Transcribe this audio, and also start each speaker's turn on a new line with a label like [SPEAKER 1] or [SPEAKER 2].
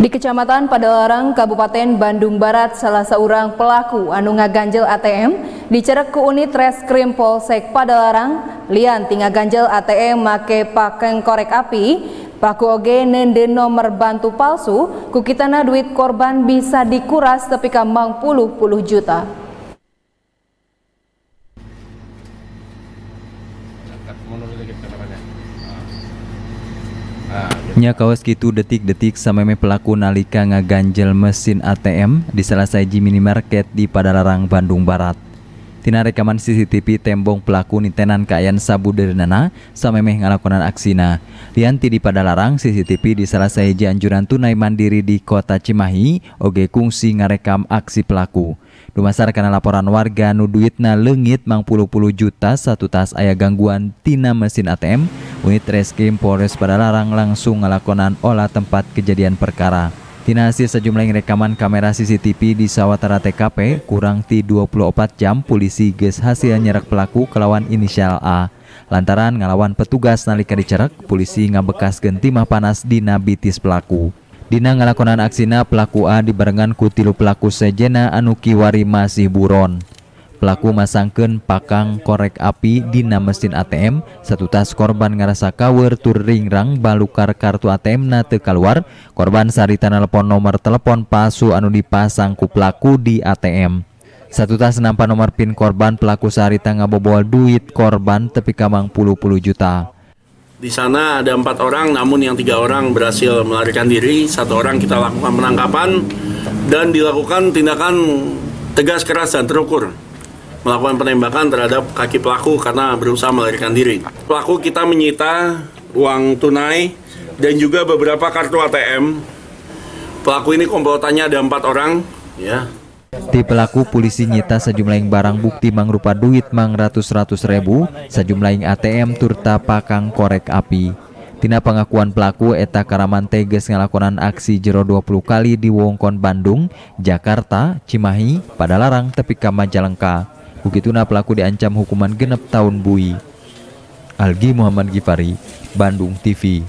[SPEAKER 1] Di Kecamatan Padalarang, Kabupaten Bandung Barat, salah seorang pelaku anu ngaganjel ATM dicerek ke unit Reskrim Polsek Padalarang, lian tinggal ganjel ATM make pakeng korek api, Pelaku oge nende nomor bantu palsu, kukitana duit korban bisa dikuras tapi kambang puluh-puluh juta.
[SPEAKER 2] Nya kawas gitu detik-detik sameme pelaku nalika ngaganjel mesin ATM di salah saji minimarket di Padalarang, Bandung Barat. Tina rekaman CCTV tembong pelaku nitenan kayan sabu dari nana sameme ngalakonan aksina. Lianti di Padalarang CCTV di salah saji anjuran tunai mandiri di kota Cimahi oge kungsi ngarekam aksi pelaku. Dumasar karena laporan warga nu duitna lengit mang puluh-puluh juta satu tas ayah gangguan tina mesin ATM Unit Reskrim Polres Padalarang langsung melakukan olah tempat kejadian perkara. Tinasi sejumlah rekaman kamera CCTV di sawatara TKP, kurang ti 24 jam polisi ges hasil nyerak pelaku kelawan inisial A. Lantaran ngalawan petugas nalika dicerak, polisi ngabekas gentimah panas di nabitis pelaku. Dina ngelakonan aksina pelaku A dibarengan ku tilu pelaku sejena Anuki Wari masih buron pelaku masangkan pakang korek api di mesin ATM satu tas korban ngerasa kawer tur ringrang balukar kartu ATM na keluar korban sarita telepon nomor telepon palsu anu dipasang ku pelaku di ATM satu tas nampak nomor pin korban pelaku sarita ngabobol duit korban tepi kamang puluh-puluh juta
[SPEAKER 3] di sana ada empat orang, namun yang tiga orang berhasil melarikan diri, satu orang kita lakukan penangkapan dan dilakukan tindakan tegas keras dan terukur melakukan penembakan terhadap kaki pelaku karena berusaha melarikan diri. Pelaku kita menyita uang tunai dan juga beberapa kartu ATM. Pelaku ini komplotannya ada empat orang, ya.
[SPEAKER 2] Di pelaku polisi nyita sejumlah barang bukti mangrupa duit mang ratus-ratus ribu, sejumlah ATM turta pakang korek api. Tina pengakuan pelaku eta karaman teges ngelakonan aksi jero 20 kali di Wongkon Bandung, Jakarta, Cimahi, Padalarang, Tepika Jalengka. Bukituna pelaku diancam hukuman genap tahun bui. Algi Muhammad Gifari, Bandung TV.